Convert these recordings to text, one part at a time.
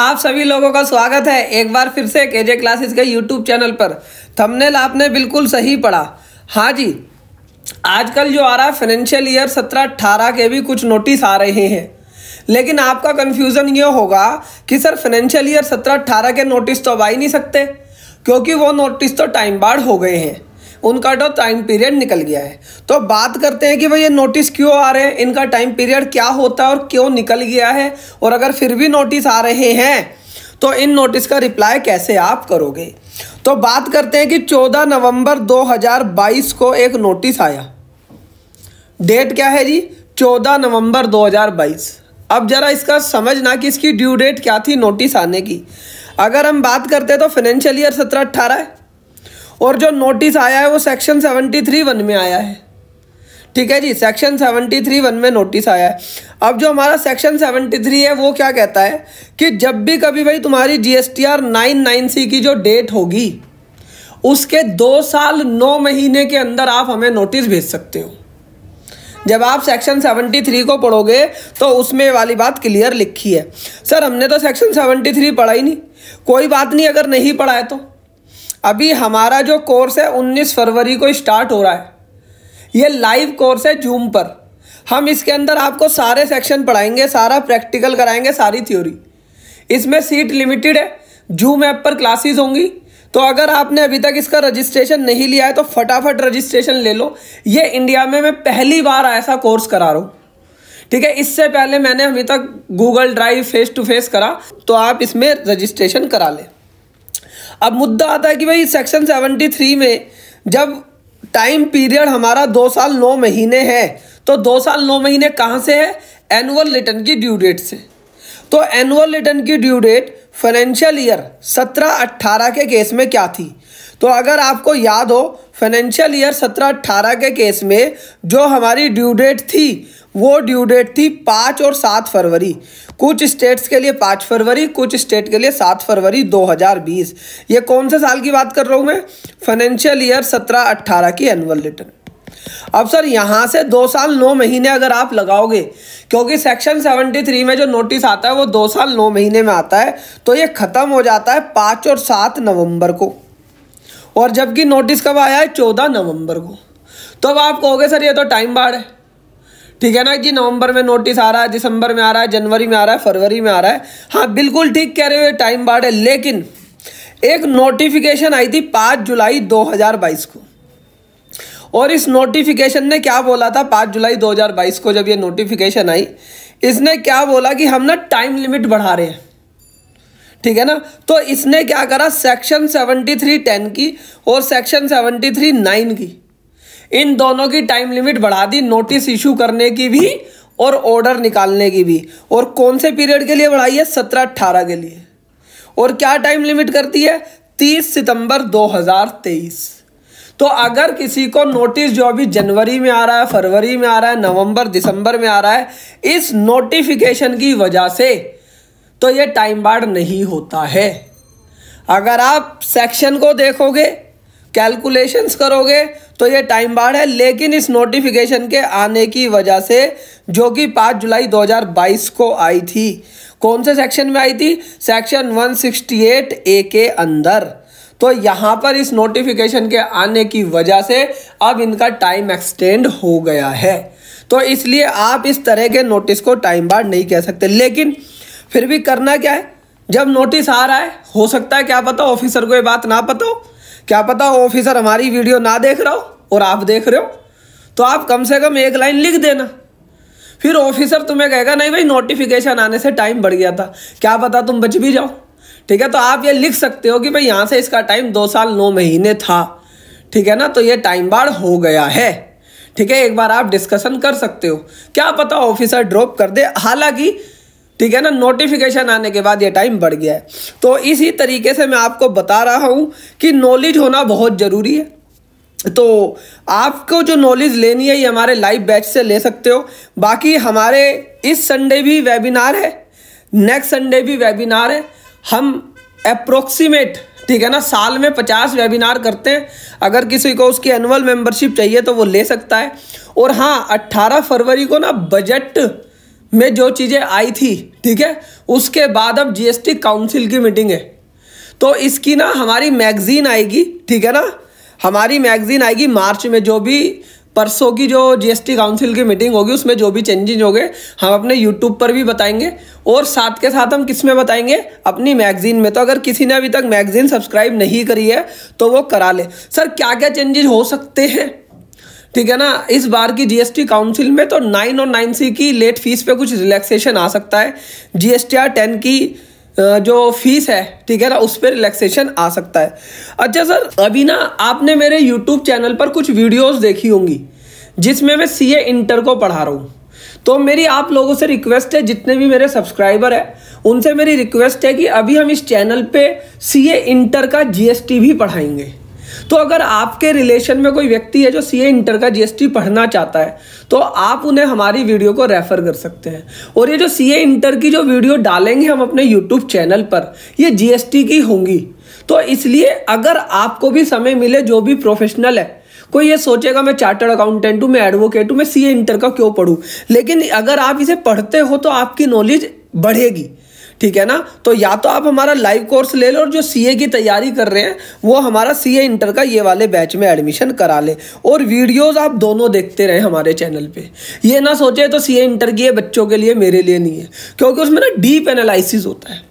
आप सभी लोगों का स्वागत है एक बार फिर से केजे क्लासेस के यूट्यूब चैनल पर थंबनेल आपने बिल्कुल सही पढ़ा हाँ जी आजकल जो आ रहा है फाइनेंशियल ईयर सत्रह अट्ठारह के भी कुछ नोटिस आ रहे हैं लेकिन आपका कन्फ्यूज़न ये होगा कि सर फाइनेंशियल ईयर सत्रह अट्ठारह के नोटिस तो अब आ ही नहीं सकते क्योंकि वो नोटिस तो टाइम बाढ़ हो गए हैं उनका तो टाइम पीरियड निकल गया है तो बात करते हैं कि भाई ये नोटिस क्यों आ रहे हैं इनका टाइम पीरियड क्या होता है और क्यों निकल गया है और अगर फिर भी नोटिस आ रहे हैं तो इन नोटिस का रिप्लाई कैसे आप करोगे तो बात करते हैं कि 14 नवंबर 2022 को एक नोटिस आया डेट क्या है जी 14 नवंबर 2022 अब जरा इसका समझना कि इसकी ड्यू डेट क्या थी नोटिस आने की अगर हम बात करते हैं तो फाइनेंशियल ईयर सत्रह अट्ठारह है और जो नोटिस आया है वो सेक्शन सेवेंटी थ्री वन में आया है ठीक है जी सेक्शन सेवेंटी थ्री वन में नोटिस आया है अब जो हमारा सेक्शन सेवेंटी थ्री है वो क्या कहता है कि जब भी कभी भाई तुम्हारी G S T R nine nine C की जो डेट होगी उसके दो साल नौ महीने के अंदर आप हमें नोटिस भेज सकते हो जब आप सेक्शन थ्री को पढ़ोगे तो उसमें वाली बात क्लियर लिखी है सर हमने तो सेक्शन थ्री पढ़ा ही नहीं कोई बात नहीं अगर नहीं पढ़ा है तो अभी हमारा जो कोर्स है 19 फरवरी को स्टार्ट हो रहा है ये लाइव कोर्स है जूम पर हम इसके अंदर आपको सारे सेक्शन पढ़ाएंगे सारा प्रैक्टिकल कराएंगे सारी थ्योरी इसमें सीट लिमिटेड है जूम ऐप पर क्लासेस होंगी तो अगर आपने अभी तक इसका रजिस्ट्रेशन नहीं लिया है तो फटाफट रजिस्ट्रेशन ले लो ये इंडिया में मैं पहली बार ऐसा कोर्स करा रहा हूँ ठीक है इससे पहले मैंने अभी तक Google drive face to face करा तो आप इसमें रजिस्ट्रेशन करा लें अब मुद्दा आता है कि भाई सेक्शन सेवेंटी थ्री में जब टाइम पीरियड हमारा दो साल नौ महीने है तो दो साल नौ महीने कहाँ से है एनुअल रिटर्न की ड्यू डेट से तो एनुअल रिटर्न की ड्यू डेट फाइनेंशियल ईयर सत्रह अट्ठारह के केस में क्या थी तो अगर आपको याद हो फाइनेंशियल ईयर सत्रह अट्ठारह के केस में जो हमारी ड्यू डेट थी वो ड्यू डेट थी पाँच और सात फरवरी कुछ स्टेट्स के लिए पाँच फरवरी कुछ स्टेट के लिए सात फरवरी 2020 ये कौन से साल की बात कर रहा हूँ मैं फाइनेंशियल ईयर सत्रह अट्ठारह की एनुअल रिटर्न अब सर यहाँ से दो साल नौ महीने अगर आप लगाओगे क्योंकि सेक्शन सेवेंटी थ्री में जो नोटिस आता है वो दो साल नौ महीने में आता है तो ये ख़त्म हो जाता है पाँच और सात नवंबर को और जबकि नोटिस कब आया है चौदह नवंबर को तो अब आप कहोगे सर ये तो टाइम बाढ़ है ठीक है ना कि नवंबर में नोटिस आ रहा है दिसंबर में आ रहा है जनवरी में आ रहा है फरवरी में आ रहा है हाँ बिल्कुल ठीक कह रहे हो टाइम बाढ़ है लेकिन एक नोटिफिकेशन आई थी पाँच जुलाई 2022 को और इस नोटिफिकेशन ने क्या बोला था पाँच जुलाई 2022 को जब ये नोटिफिकेशन आई इसने क्या बोला कि हम ना टाइम लिमिट बढ़ा रहे हैं ठीक है ना तो इसने क्या करा सेक्शन सेवेंटी थ्री टेन की और सेक्शन सेवेंटी थ्री नाइन की इन दोनों की टाइम लिमिट बढ़ा दी नोटिस इशू करने की भी और ऑर्डर निकालने की भी और कौन से पीरियड के लिए बढ़ाई है सत्रह अट्ठारह के लिए और क्या टाइम लिमिट करती है तीस सितंबर दो हजार तेईस तो अगर किसी को नोटिस जो अभी जनवरी में आ रहा है फरवरी में आ रहा है नवंबर दिसंबर में आ रहा है इस नोटिफिकेशन की वजह से तो ये टाइम बार नहीं होता है अगर आप सेक्शन को देखोगे कैलकुलेशंस करोगे तो ये टाइम बाढ़ है लेकिन इस नोटिफिकेशन के आने की वजह से जो कि 5 जुलाई 2022 को आई थी कौन से सेक्शन में आई थी सेक्शन 168 ए के अंदर तो यहाँ पर इस नोटिफिकेशन के आने की वजह से अब इनका टाइम एक्सटेंड हो गया है तो इसलिए आप इस तरह के नोटिस को टाइम बार नहीं कह सकते लेकिन फिर भी करना क्या है जब नोटिस आ रहा है हो सकता है क्या पता ऑफिसर को ये बात ना पता हो क्या पता ऑफिसर हमारी वीडियो ना देख रहा हो और आप देख रहे हो तो आप कम से कम एक लाइन लिख देना फिर ऑफिसर तुम्हें कहेगा नहीं भाई नोटिफिकेशन आने से टाइम बढ़ गया था क्या पता तुम बच भी जाओ ठीक है तो आप ये लिख सकते हो कि भाई यहाँ से इसका टाइम दो साल नौ महीने था ठीक है ना तो ये टाइम बाढ़ हो गया है ठीक है एक बार आप डिस्कशन कर सकते हो क्या पता ऑफिसर ड्रॉप कर दे हालांकि ठीक है ना नोटिफिकेशन आने के बाद ये टाइम बढ़ गया है तो इसी तरीके से मैं आपको बता रहा हूँ कि नॉलेज होना बहुत ज़रूरी है तो आपको जो नॉलेज लेनी है ये हमारे लाइव बैच से ले सकते हो बाकी हमारे इस संडे भी वेबिनार है नेक्स्ट संडे भी वेबिनार है हम अप्रोक्सीमेट ठीक है ना साल में पचास वेबिनार करते हैं अगर किसी को उसकी एनुअल मेंबरशिप चाहिए तो वो ले सकता है और हाँ अट्ठारह फरवरी को ना बजट में जो चीज़ें आई थी ठीक है उसके बाद अब जीएसटी काउंसिल की मीटिंग है तो इसकी ना हमारी मैगज़ीन आएगी ठीक है ना हमारी मैगज़ीन आएगी मार्च में जो भी परसों की जो जीएसटी काउंसिल की मीटिंग होगी उसमें जो भी चेंजेज होंगे हम अपने यूट्यूब पर भी बताएंगे और साथ के साथ हम किस में बताएंगे अपनी मैगजीन में तो अगर किसी ने अभी तक मैगजीन सब्सक्राइब नहीं करी है तो वो करा ले सर क्या क्या चेंजेज हो सकते हैं ठीक है ना इस बार की जीएसटी काउंसिल में तो नाइन और नाइन सी की लेट फीस पे कुछ रिलैक्सेशन आ सकता है जीएसटी आर टेन की जो फीस है ठीक है ना उस पर रिलैक्सेशन आ सकता है अच्छा सर अभी ना आपने मेरे यूट्यूब चैनल पर कुछ वीडियोस देखी होंगी जिसमें मैं सी इंटर को पढ़ा रहा हूँ तो मेरी आप लोगों से रिक्वेस्ट है जितने भी मेरे सब्सक्राइबर हैं उनसे मेरी रिक्वेस्ट है कि अभी हम इस चैनल पे सी इंटर का जीएसटी भी पढ़ाएंगे तो अगर आपके रिलेशन में कोई व्यक्ति है जो सी इंटर का जीएसटी पढ़ना चाहता है तो आप उन्हें हमारी वीडियो को रेफर कर सकते हैं और ये जो सी इंटर की जो वीडियो डालेंगे हम अपने यूट्यूब चैनल पर ये जीएसटी की होंगी तो इसलिए अगर आपको भी समय मिले जो भी प्रोफेशनल है कोई ये सोचेगा मैं चार्टर्ड अकाउंटेंट हूँ मैं एडवोकेट हूँ मैं सी इंटर का क्यों पढ़ूँ लेकिन अगर आप इसे पढ़ते हो तो आपकी नॉलेज बढ़ेगी ठीक है ना तो या तो आप हमारा लाइव कोर्स ले लो और जो सीए की तैयारी कर रहे हैं वो हमारा सीए इंटर का ये वाले बैच में एडमिशन करा ले और वीडियोस आप दोनों देखते रहें हमारे चैनल पे ये ना सोचे तो सीए इंटर की है बच्चों के लिए मेरे लिए नहीं है क्योंकि उसमें ना डीप एनालिसिस होता है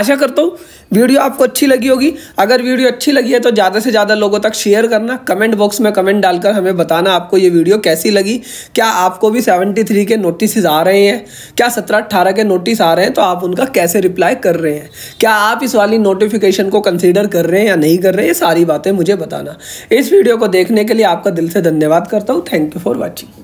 आशा करता हूँ वीडियो आपको अच्छी लगी होगी अगर वीडियो अच्छी लगी है तो ज़्यादा से ज़्यादा लोगों तक शेयर करना कमेंट बॉक्स में कमेंट डालकर हमें बताना आपको ये वीडियो कैसी लगी क्या आपको भी 73 के नोटिस आ रहे हैं क्या 17 अट्ठारह के नोटिस आ रहे हैं तो आप उनका कैसे रिप्लाई कर रहे हैं क्या आप इस वाली नोटिफिकेशन को कंसिडर कर रहे हैं या नहीं कर रहे ये सारी बातें मुझे बताना इस वीडियो को देखने के लिए आपका दिल से धन्यवाद करता हूँ थैंक यू फॉर वॉचिंग